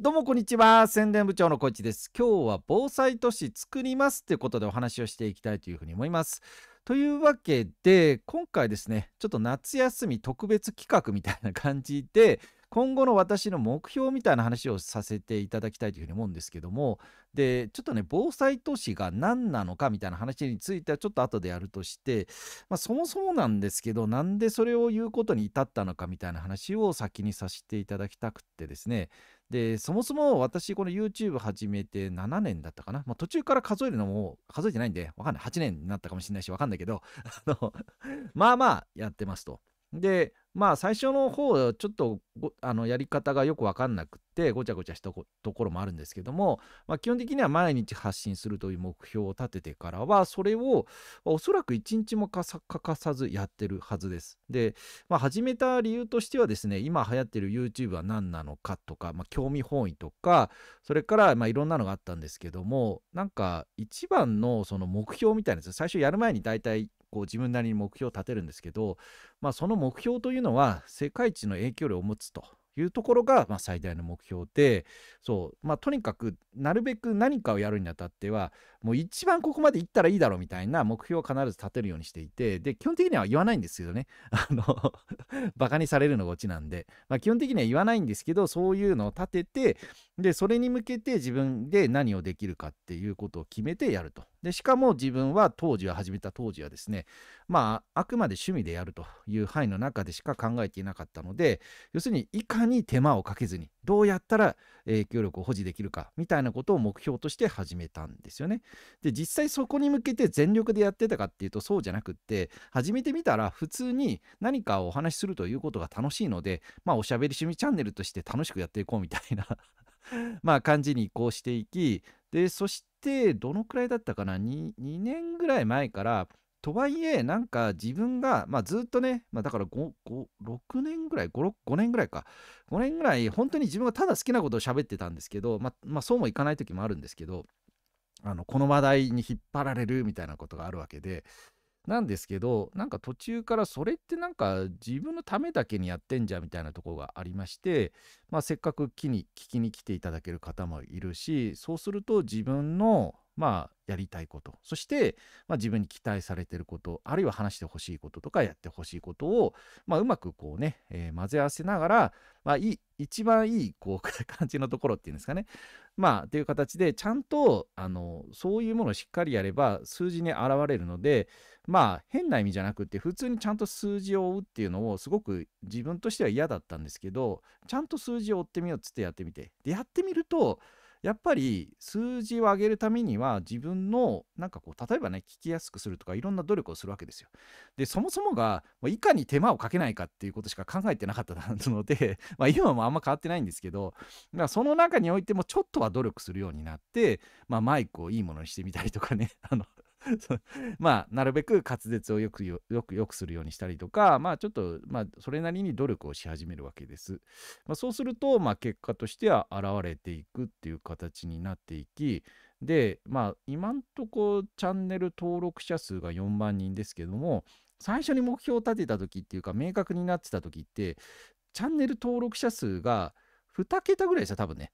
どうもこんにちは宣伝部長のこいちです今日は防災都市作りますということでお話をしていきたいというふうに思いますというわけで今回ですねちょっと夏休み特別企画みたいな感じで今後の私の目標みたいな話をさせていただきたいというふうに思うんですけどもでちょっとね防災都市が何なのかみたいな話についてはちょっと後でやるとして、まあ、そもそもなんですけどなんでそれを言うことに至ったのかみたいな話を先にさせていただきたくってですねでそもそも私この YouTube 始めて7年だったかな、まあ、途中から数えるのも数えてないんでわかんない8年になったかもしれないしわかんないけどあのまあまあやってますと。でまあ最初の方ちょっとあのやり方がよく分かんなくってごちゃごちゃしたところもあるんですけども、まあ、基本的には毎日発信するという目標を立ててからはそれをおそらく一日も欠かさずやってるはずです。で、まあ、始めた理由としてはですね今流行ってる YouTube は何なのかとか、まあ、興味本位とかそれからまあいろんなのがあったんですけどもなんか一番のその目標みたいなやつ最初やる前に大体こう自分なりに目標を立てるんですけど、まあ、その目標というのは世界一の影響力を持つというところが、まあ、最大の目標でそうまあとにかくなるべく何かをやるにあたってはもう一番ここまでいったらいいだろうみたいな目標を必ず立てるようにしていてで基本的には言わないんですけどね あの バカにされるのがオチなんで、まあ、基本的には言わないんですけどそういうのを立ててでそれに向けて自分で何をできるかっていうことを決めてやるとでしかも自分は当時は始めた当時はですねまああくまで趣味でやるという範囲の中でしか考えていなかったので要するにいかに手間をかけずにどうやったら影響力を保持できるかみたいなことを目標として始めたんですよね。で実際そこに向けて全力でやってたかっていうとそうじゃなくって始めてみたら普通に何かお話しするということが楽しいのでまあおしゃべり趣味チャンネルとして楽しくやっていこうみたいな まあ感じに移行していきでそしててどのくらいだったかな 2, 2年ぐらい前からとはいえなんか自分が、まあ、ずっとね、まあ、だから5 5 6年ぐらい 5, 5年ぐらいか5年ぐらい本当に自分がただ好きなことを喋ってたんですけど、まあ、まあそうもいかない時もあるんですけどあのこの話題に引っ張られるみたいなことがあるわけでなんですけど、なんか途中からそれってなんか自分のためだけにやってんじゃんみたいなところがありまして、まあ、せっかくに聞きに来ていただける方もいるし、そうすると自分のまあ、やりたいこと、そして、まあ、自分に期待されてること、あるいは話してほしいこととかやってほしいことを、まあ、うまくこうね、えー、混ぜ合わせながら、まあ、い一番いいこう 感じのところっていうんですかね。まあ、という形で、ちゃんとあのそういうものをしっかりやれば数字に現れるので、まあ変な意味じゃなくて普通にちゃんと数字を追うっていうのをすごく自分としては嫌だったんですけどちゃんと数字を追ってみようっつってやってみてでやってみるとやっぱり数字を上げるためには自分のなんかこう例えばね聞きやすくするとかいろんな努力をするわけですよ。でそもそもがいかに手間をかけないかっていうことしか考えてなかったので、まあ、今もあんま変わってないんですけど、まあ、その中においてもちょっとは努力するようになって、まあ、マイクをいいものにしてみたりとかねあの まあ、なるべく滑舌をよくよくよくするようにしたりとか、まあ、ちょっと、まあ、それなりに努力をし始めるわけです。まあ、そうすると、まあ、結果としては現れていくっていう形になっていき、で、まあ、今んとこチャンネル登録者数が4万人ですけども、最初に目標を立てた時っていうか、明確になってた時って、チャンネル登録者数が2桁ぐらいでした、多分ね。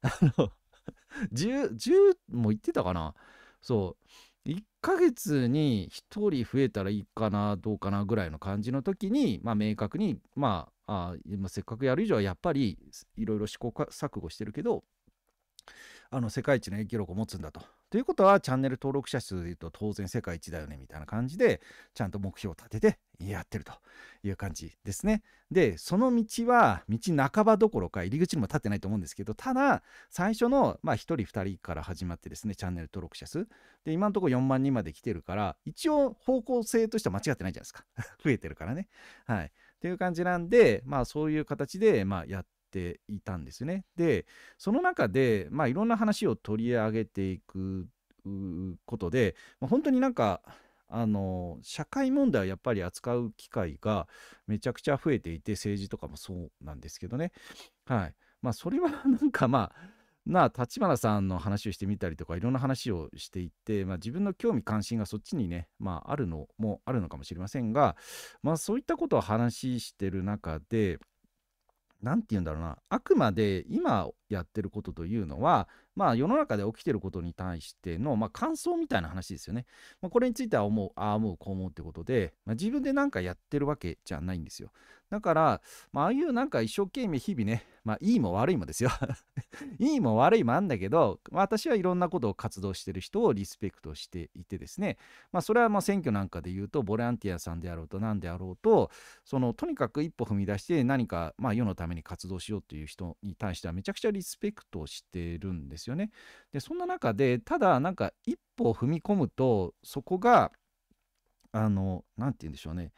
10、10 も言ってたかな。そう。1ヶ月に1人増えたらいいかなどうかなぐらいの感じの時に、まあ、明確に、まあ、あせっかくやる以上はやっぱりいろいろ試行錯誤してるけどあの世界一の影響力を持つんだとということはチャンネル登録者数でいうと当然世界一だよねみたいな感じでちゃんと目標を立ててやってるという感じですね。でその道は道半ばどころか入り口にも立ってないと思うんですけどただ最初のまあ1人2人から始まってですねチャンネル登録者数で今のところ4万人まで来てるから一応方向性としては間違ってないじゃないですか 増えてるからね。はいっていう感じなんでまあそういう形でまあやってていたんですね。でその中で、まあ、いろんな話を取り上げていくことで、まあ、本当になんかあの社会問題をやっぱり扱う機会がめちゃくちゃ増えていて政治とかもそうなんですけどね。はいまあ、それはなんかまあな立花さんの話をしてみたりとかいろんな話をしていって、まあ、自分の興味関心がそっちにね、まあ、あるのもあるのかもしれませんが、まあ、そういったことを話してる中で何て言うんだろうなあくまで今やってることというのはまあ、世の中で起きてることに対しての、まあ、感想みたいな話ですよね。まあ、これについては思う、ああ思う、こう思うってことで、まあ、自分で何かやってるわけじゃないんですよ。だから、まあ、ああいうなんか一生懸命日々ね、まあ、いいも悪いもですよ。いいも悪いもあんだけど、まあ、私はいろんなことを活動してる人をリスペクトしていてですね、まあ、それはまあ選挙なんかで言うと、ボランティアさんであろうと何であろうと、そのとにかく一歩踏み出して何か、まあ、世のために活動しようという人に対してはめちゃくちゃリスペクトしてるんですですよね。でそんな中でただなんか一歩踏み込むとそこがあの何て言うんでしょうね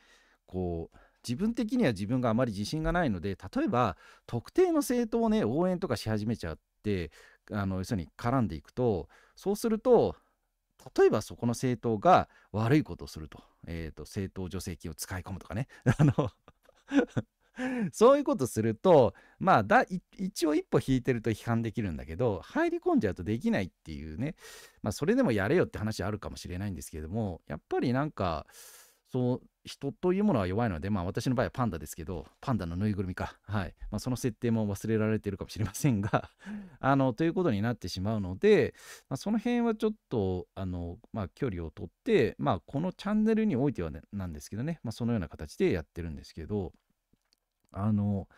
こう自分的には自分があまり自信がないので例えば特定の政党をね応援とかし始めちゃってあの要するに絡んでいくとそうすると例えばそこの政党が悪いことをすると,、えーと、と政党助成金を使い込むとかね あの そういうことすると、まあだ、一応一歩引いてると批判できるんだけど、入り込んじゃうとできないっていうね、まあ、それでもやれよって話あるかもしれないんですけれども、やっぱりなんか、そう、人というものは弱いので、まあ私の場合はパンダですけど、パンダのぬいぐるみか。はい。まあその設定も忘れられてるかもしれませんが、あの、ということになってしまうので、まあ、その辺はちょっと、あの、まあ距離をとって、まあこのチャンネルにおいては、ね、なんですけどね、まあそのような形でやってるんですけど、あの、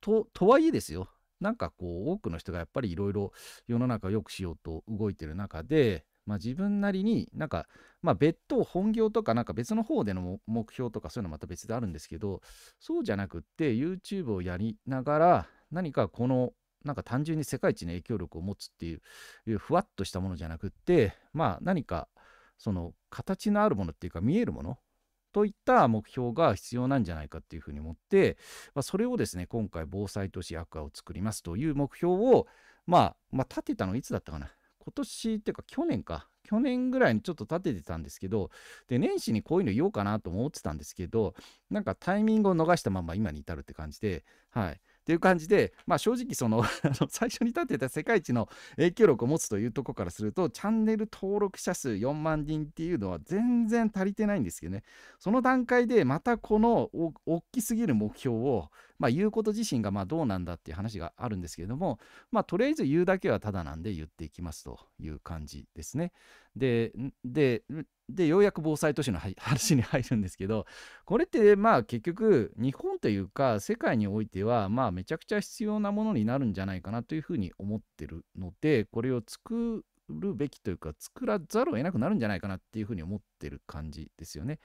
と、とはいえですよ。なんかこう、多くの人がやっぱりいろいろ世の中を良くしようと動いてる中で、まあ、自分なりになんか、まあ、別途本業とかなんか別の方での目標とかそういうのまた別であるんですけどそうじゃなくって YouTube をやりながら何かこのなんか単純に世界一の影響力を持つっていうふわっとしたものじゃなくってまあ何かその形のあるものっていうか見えるものといった目標が必要なんじゃないかっていうふうに思って、まあ、それをですね、今回防災都市アクアを作りますという目標を、まあ、まあ、立てたのいつだったかな。今年っていうか去年か。去年ぐらいにちょっと立ててたんですけど、で、年始にこういうの言おうかなと思ってたんですけど、なんかタイミングを逃したまま今に至るって感じで、はい。っていう感じで、まあ、正直その 最初に立てた世界一の影響力を持つというとこからするとチャンネル登録者数4万人っていうのは全然足りてないんですけどねその段階でまたこの大きすぎる目標をまあ、言うこと自身がまどうなんだっていう話があるんですけれども、まあ、とりあえず言うだけはただなんで言っていきますという感じですね。で、で、でようやく防災都市の話に入るんですけどこれってまあ結局日本というか世界においてはまあめちゃくちゃ必要なものになるんじゃないかなというふうに思ってるのでこれを作るべきというか作らざるを得なくなるんじゃないかなっていうふうに思ってる感じですよね。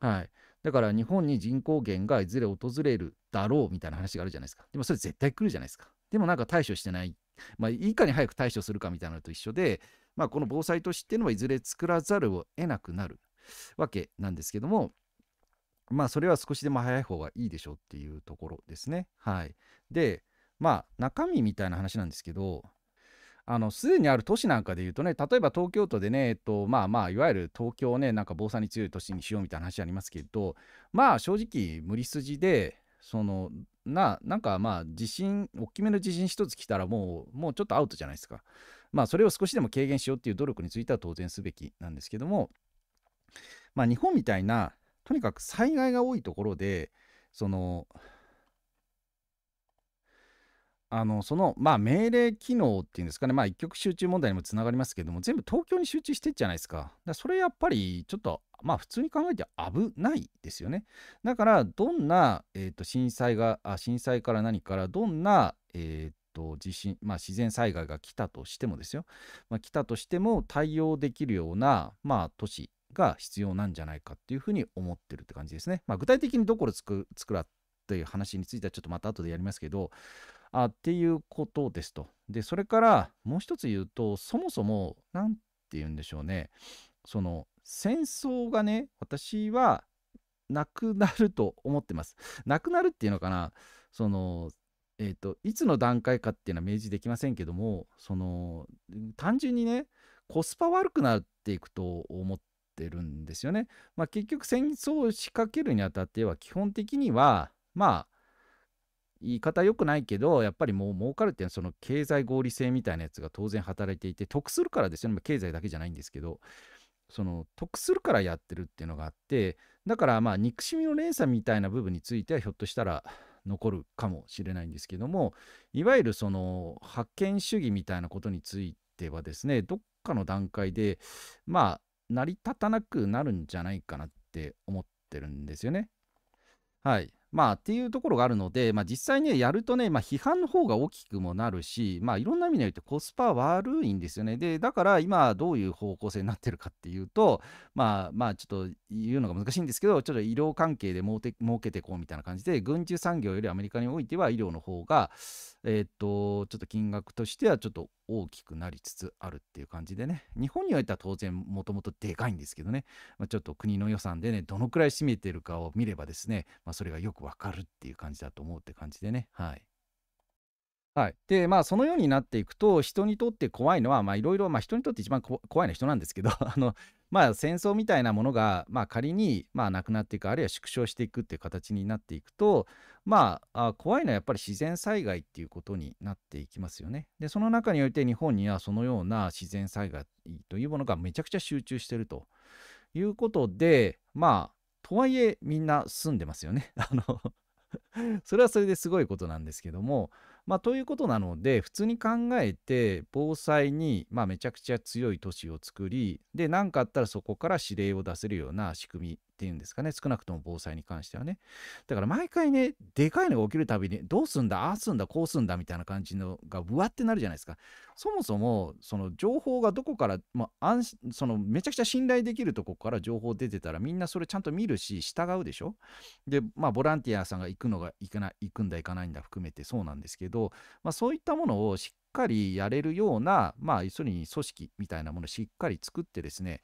はい。だから日本に人口減がいずれ訪れるだろうみたいな話があるじゃないですか。でもそれ絶対来るじゃないですか。でもなんか対処してない。まあ、いかに早く対処するかみたいなのと一緒で、まあ、この防災都市っていうのはいずれ作らざるを得なくなるわけなんですけども、まあ、それは少しでも早い方がいいでしょうっていうところですね。はい。で、まあ、中身みたいな話なんですけど、あのすでにある都市なんかで言うとね例えば東京都でね、えっと、まあまあいわゆる東京をねなんか防災に強い都市にしようみたいな話ありますけどまあ正直無理筋でそのななんかまあ地震大きめの地震一つ来たらもうもうちょっとアウトじゃないですかまあそれを少しでも軽減しようっていう努力については当然すべきなんですけどもまあ日本みたいなとにかく災害が多いところでそのあのその、まあ、命令機能っていうんですかね、まあ、一極集中問題にもつながりますけども、全部東京に集中してっじゃないですか。だそれやっぱりちょっと、まあ、普通に考えて危ないですよね。だから、どんな、えーと、と震災があ、震災から何から、どんな、えーと地震まあ、自然災害が来たとしてもですよ、まあ、来たとしても対応できるような、まあ、都市が必要なんじゃないかっていうふうに思ってるって感じですね。まあ、具体的にどこで作作らっていう話についてはちょっとまた後でやりますけど、あっていうことですと。で、それからもう一つ言うと、そもそも何て言うんでしょうね、その戦争がね、私はなくなると思ってます。なくなるっていうのかな、その、えーと、といつの段階かっていうのは明示できませんけどもその単純にねコスパ悪くなっていくと思ってるんですよね。まあ、結局戦争を仕掛けるにあたっては基本的にはまあ言い方良くないけどやっぱりもう儲かるっていうのはその経済合理性みたいなやつが当然働いていて得するからですよね経済だけじゃないんですけどその得するからやってるっていうのがあってだからまあ憎しみの連鎖みたいな部分についてはひょっとしたら残るかもしれないんですけどもいわゆるその発見主義みたいなことについてはですねどっかの段階でまあ成り立たなくなるんじゃないかなって思ってるんですよね。はい。まあ、っていうところがあるので、まあ、実際にやるとね、まあ、批判の方が大きくもなるし、まあ、いろんな意味で言うとコスパ悪いんですよね。で、だから今、どういう方向性になってるかっていうと、まあ、まあ、ちょっと言うのが難しいんですけど、ちょっと医療関係で儲けて儲けていこうみたいな感じで、軍需産業よりアメリカにおいては医療の方が、えっ、と、ちょっと金額としてはちょっと大きくなりつつあるっていう感じでね、日本においては当然もともとでかいんですけどね、まあ、ちょっと国の予算でね、どのくらい占めてるかを見ればですね、まあ、それがよくわかるっていう感じだと思うって感じでね、はい。はい、でまあそのようになっていくと人にとって怖いのはまあいろいろま人にとって一番怖いのは人なんですけど あのまあ、戦争みたいなものが、まあ、仮に、まあ、なくなっていくあるいは縮小していくっていう形になっていくと、まあ、あ怖いのはやっぱり自然災害っていうことになっていきますよね。でその中において日本にはそのような自然災害というものがめちゃくちゃ集中してるということでまあとはいえみんな住んでますよね。あのそれはそれですごいことなんですけどもまあ、ということなので普通に考えて防災に、まあ、めちゃくちゃ強い都市を作りで何かあったらそこから指令を出せるような仕組みっていうんですかね少なくとも防災に関してはねだから毎回ねでかいのが起きるたびにどうすんだああすんだこうすんだみたいな感じのがぶわってなるじゃないですかそもそもその情報がどこから、まあ、安そのめちゃくちゃ信頼できるとこから情報出てたらみんなそれちゃんと見るし従うでしょでまあボランティアさんが行くのが行かない行くんだ行かないんだ含めてそうなんですけど、まあ、そういったものをしっかりやれるようなまあ要するに組織みたいなものをしっかり作ってですね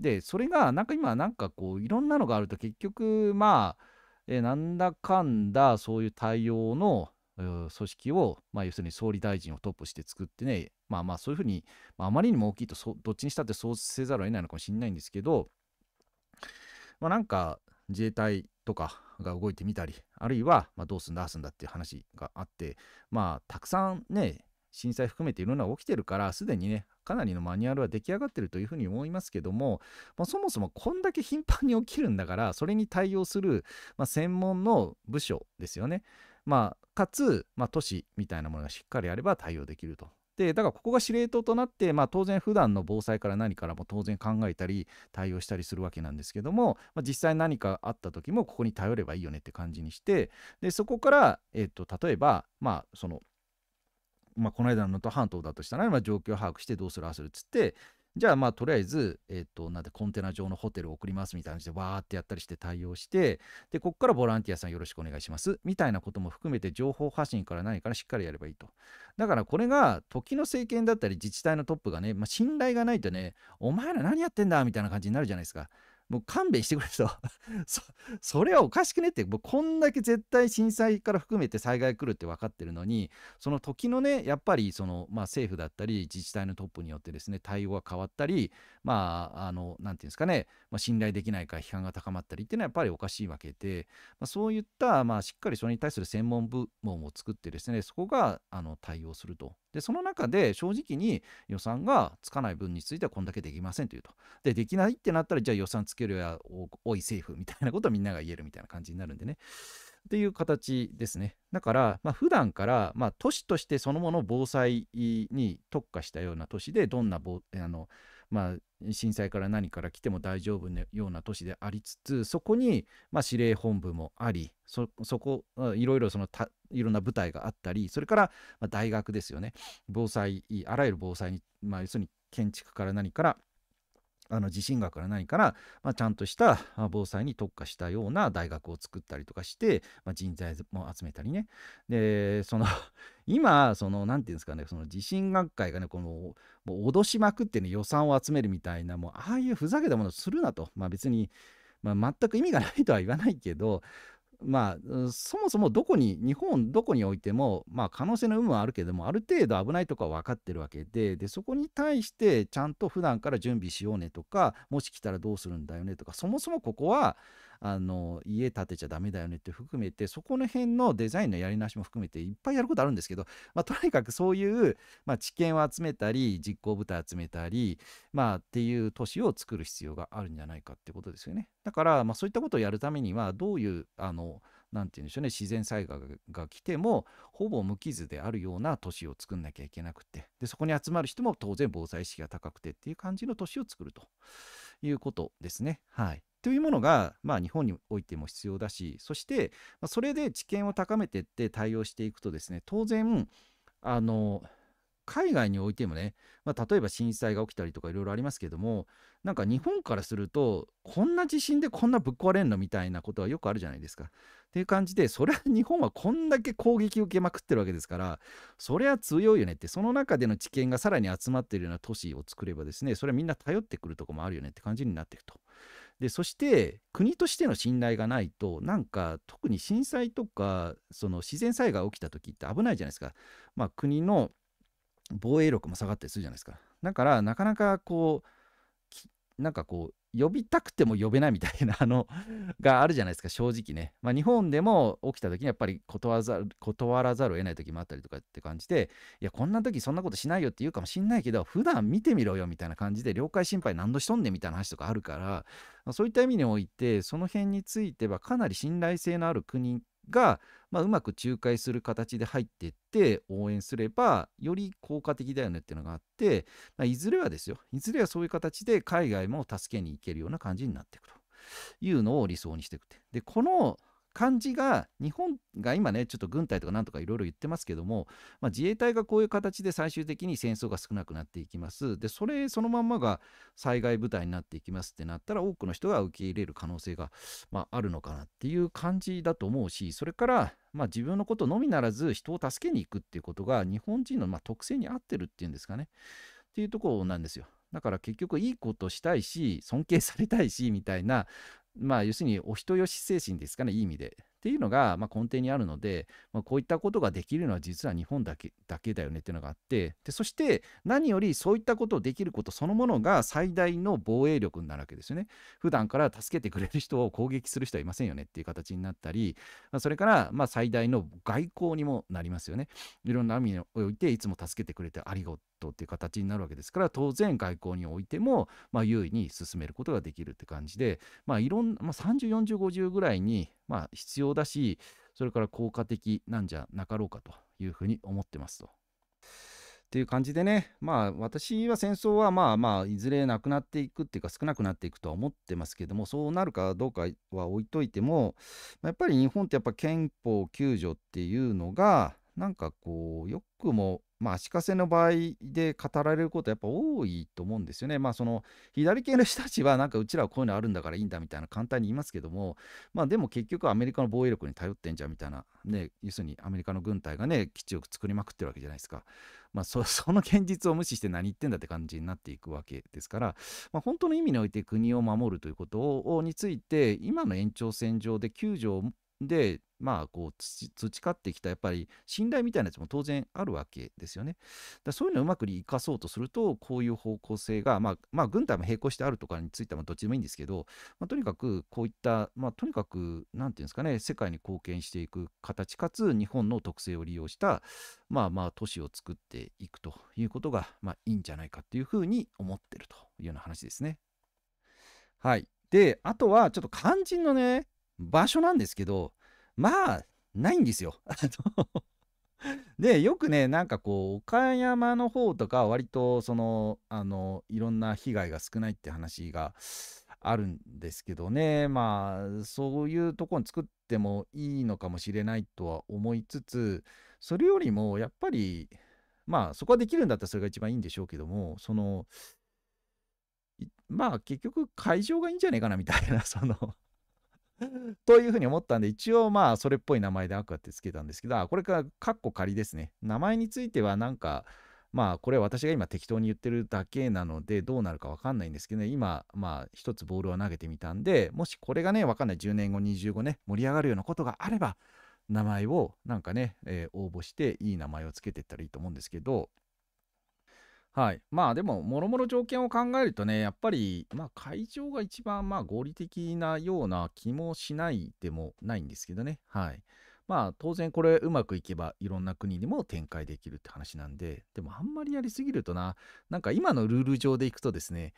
で、それが、なんか今、なんかこう、いろんなのがあると、結局、まあ、えなんだかんだ、そういう対応の、組織を、まあ、要するに総理大臣をトップして作ってね、まあまあそういうふうに、まあ、あまりにも大きいとどっちにしたってそうせざるを得ないのかもしれないんですけど、まあ、なんか自衛隊とかが動いてみたり、あるいは、まあ、どうすんだ、あすんだっていう話があって、まあたくさんね、震災含めていろんなが起きてるから、すでにね、かなりのマニュアルは出来上がってるというふうに思いますけども、まあ、そもそもこんだけ頻繁に起きるんだから、それに対応する、まあ、専門の部署ですよね。まあ、かつ、まあ、都市みたいなものがしっかりあれば対応できると。で、だからここが司令塔となって、まあ、当然普段の防災から何からも当然考えたり対応したりするわけなんですけども、まあ、実際何かあった時もここに頼ればいいよねって感じにしてでそこから、えーと、と例えば、まあ、そのまあ、この間の能登半島だとしたら、まあ、状況を把握してどうするあするっつってじゃあまあとりあえず、えー、っとなんでコンテナ上のホテルを送りますみたいな感じでわーってやったりして対応してでここからボランティアさんよろしくお願いしますみたいなことも含めて情報発信から何からしっかりやればいいとだからこれが時の政権だったり自治体のトップがね、まあ、信頼がないとねお前ら何やってんだみたいな感じになるじゃないですかもう勘弁してくれと そ、それはおかしくねって、もうこんだけ絶対震災から含めて災害来るって分かってるのに、その時のね、やっぱりその、まあ、政府だったり、自治体のトップによってですね、対応が変わったり、まあ、あの、なんていうんですかね、まあ、信頼できないか批判が高まったりっていうのはやっぱりおかしいわけで、まあ、そういった、まあ、しっかりそれに対する専門部門を作ってですね、そこが、あの、対応するとでその中で正直に予算がつかない分についてはこんだけできませんというと。で、できないってなったら、じゃあ予算つけるや多い政府みたいなことをみんなが言えるみたいな感じになるんでね。っていう形ですね。だから、まあ、普段から、まあ、都市としてそのもの防災に特化したような都市で、どんな防あのまあ、震災から何から来ても大丈夫なような都市でありつつそこに、まあ、司令本部もありそこいろいろそのたいろんな部隊があったりそれから、まあ、大学ですよね防災あらゆる防災に、まあ、要するに建築から何からあの地震学から何から、まあ、ちゃんとした防災に特化したような大学を作ったりとかして、まあ、人材も集めたりねでその 今その何て言うんですかねその地震学会がねこのもう脅しまくってね予算を集めるみたいなもうああいうふざけたものをするなとまあ別に、まあ、全く意味がないとは言わないけどまあ、そもそもどこに、日本どこにおいても、まあ、可能性の有無はあるけれども、ある程度危ないとかは分かってるわけで、で、そこに対して、ちゃんと普段から準備しようねとか、もし来たらどうするんだよねとか、そもそもここは、あの家建てちゃダメだよねって含めてそこの辺のデザインのやり直しも含めていっぱいやることあるんですけど、まあ、とにかくそういう、まあ、知見を集めたり実行部隊集めたり、まあ、っていう都市を作る必要があるんじゃないかってことですよね。だから、まあ、そういったことをやるためにはどういうあの何て言うんでしょうね自然災害が来てもほぼ無傷であるような都市を作んなきゃいけなくてでそこに集まる人も当然防災意識が高くてっていう感じの都市を作るということですね。はい、というものが、まあ、日本においても必要だしそして、まあ、それで知見を高めていって対応していくとですね当然あの海外においてもね、まあ、例えば震災が起きたりとかいろいろありますけどもなんか日本からするとこんな地震でこんなぶっ壊れんのみたいなことはよくあるじゃないですか。っていう感じでそれは日本はこんだけ攻撃を受けまくってるわけですからそりゃ強いよねってその中での知見がさらに集まっているような都市を作ればですねそれはみんな頼ってくるとこもあるよねって感じになっていくと。でそして国としての信頼がないとなんか特に震災とかその自然災害起きた時って危ないじゃないですか、まあ、国の防衛力も下がったりするじゃないですかだからなかなかこうなんかこう呼びたくても呼べないみたいなのがあるじゃないですか、正直ね。まあ、日本でも起きた時にやっぱり断らざるを得ない時もあったりとかって感じで、いや、こんな時そんなことしないよって言うかもしんないけど、普段見てみろよみたいな感じで、了解心配何度しとんねんみたいな話とかあるから、そういった意味において、その辺についてはかなり信頼性のある国が、まあ、うまく仲介する形で入っていって応援すればより効果的だよねっていうのがあって、まあ、いずれはですよいずれはそういう形で海外も助けに行けるような感じになっていくというのを理想にしていくってでこの感じが日本が今ねちょっと軍隊とかなんとかいろいろ言ってますけども、まあ、自衛隊がこういう形で最終的に戦争が少なくなっていきますでそれそのまんまが災害部隊になっていきますってなったら多くの人が受け入れる可能性が、まあ、あるのかなっていう感じだと思うしそれからまあ、自分のことのみならず人を助けに行くっていうことが日本人のま特性に合ってるっていうんですかねっていうところなんですよ。だから結局いいことしたいし尊敬されたいしみたいなまあ、要するにお人よし精神ですかね、いい意味で。っていうのが、まあ、根底にあるので、まあ、こういったことができるのは実は日本だけだけだよねっていうのがあってでそして何よりそういったことをできることそのものが最大の防衛力になるわけですよね。普段から助けてくれる人を攻撃する人はいませんよねっていう形になったり、まあ、それからまあ最大の外交にもなりますよね。いろんな意味においていつも助けてくれてありがとうっていう形になるわけですから当然外交においてもまあ優位に進めることができるって感じで、まあ、いろんな、まあ、304050ぐらいにまあ必要要だし、それから効果的なんじゃなかろうかというふうに思ってますと。っていう感じでね、まあ私は戦争はまあまあいずれなくなっていくっていうか少なくなっていくとは思ってますけども、そうなるかどうかは置いといても、やっぱり日本ってやっぱ憲法9条っていうのが、なんかこう、よくもまあ、足かせの場合で語られることやっぱ多いと思うんですよね。まあその左系の人たちはなんかうちらはこういうのあるんだからいいんだみたいな簡単に言いますけどもまあでも結局アメリカの防衛力に頼ってんじゃんみたいなね要するにアメリカの軍隊がね基地を作りまくってるわけじゃないですか。まあ その現実を無視して何言ってんだって感じになっていくわけですから、まあ、本当の意味において国を守るということをについて今の延長線上で救助をで、まあ、こう培ってきたやっぱり信頼みたいなやつも当然あるわけですよね。だそういうのをうまく生かそうとするとこういう方向性が、まあ、まあ、軍隊も並行してあるとかについてはどっちでもいいんですけど、まあ、とにかくこういった、まあ、とにかく何て言うんですかね世界に貢献していく形かつ日本の特性を利用した、まあまあ都市を作っていくということが、まあ、いいんじゃないかっていうふうに思ってるというような話ですね。はい。で、あとはちょっと肝心のね、場所なんですけど、まあ、ないんですよ。で、よくね、なんかこう、岡山の方とか、割と、その、あの、いろんな被害が少ないって話があるんですけどね、まあ、そういうとこに作ってもいいのかもしれないとは思いつつ、それよりも、やっぱり、まあ、そこはできるんだったらそれが一番いいんでしょうけども、その、まあ、結局、会場がいいんじゃねえかな、みたいな、その というふうに思ったんで、一応まあ、それっぽい名前でアクアってつけたんですけど、これから、カッコ仮ですね。名前についてはなんか、まあ、これは私が今適当に言ってるだけなので、どうなるかわかんないんですけどね、今、まあ、一つボールを投げてみたんで、もしこれがね、わかんない、10年後、25ね、盛り上がるようなことがあれば、名前をなんかね、えー、応募していい名前を付けていったらいいと思うんですけど、はい、まあでももろもろ条件を考えるとねやっぱり、まあ、会場が一番まあ合理的なような気もしないでもないんですけどね、はい、まあ当然これうまくいけばいろんな国でも展開できるって話なんででもあんまりやりすぎるとななんか今のルール上でいくとですね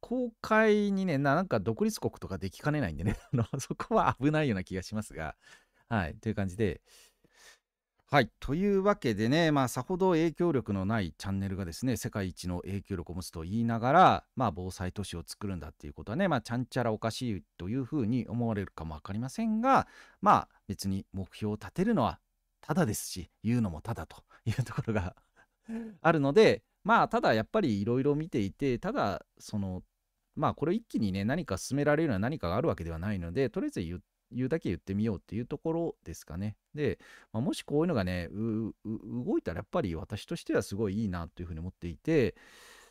公開にねなんか独立国とかできかねないんでね そこは危ないような気がしますがはいという感じではい。というわけでね、まあ、さほど影響力のないチャンネルがですね、世界一の影響力を持つと言いながら、まあ、防災都市を作るんだっていうことはね、まあ、ちゃんちゃらおかしいというふうに思われるかも分かりませんが、まあ、別に目標を立てるのはただですし、言うのもただというところが あるので、まあ、ただやっぱりいろいろ見ていて、ただ、その、まあ、これ一気にね、何か進められるような何かがあるわけではないので、とりあえず言って、言うだけ言ってみようっていうところですかね。で、まあ、もしこういうのがね、動いたらやっぱり私としてはすごいいいなというふうに思っていて、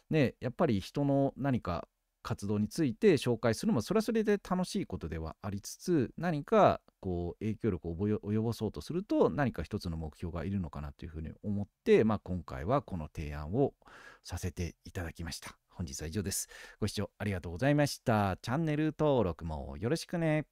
ね、やっぱり人の何か活動について紹介するのもそれはそれで楽しいことではありつつ何かこう影響力を及ぼそうとすると何か一つの目標がいるのかなというふうに思って、まあ、今回はこの提案をさせていただきました。本日は以上です。ご視聴ありがとうございました。チャンネル登録もよろしくね。